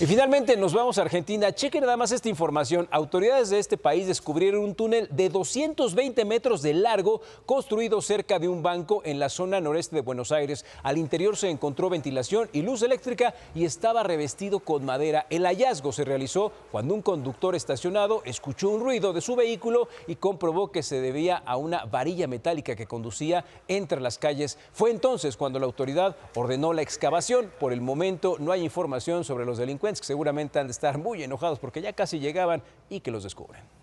Y finalmente nos vamos a Argentina. Chequen nada más esta información. Autoridades de este país descubrieron un túnel de 220 metros de largo construido cerca de un banco en la zona noreste de Buenos Aires. Al interior se encontró ventilación y luz eléctrica y estaba revestido con madera. El hallazgo se realizó cuando un conductor estacionado escuchó un ruido de su vehículo y comprobó que se debía a una varilla metálica que conducía entre las calles. Fue entonces cuando la autoridad ordenó la excavación. Por el momento no hay información sobre los delincuentes que seguramente han de estar muy enojados porque ya casi llegaban y que los descubren.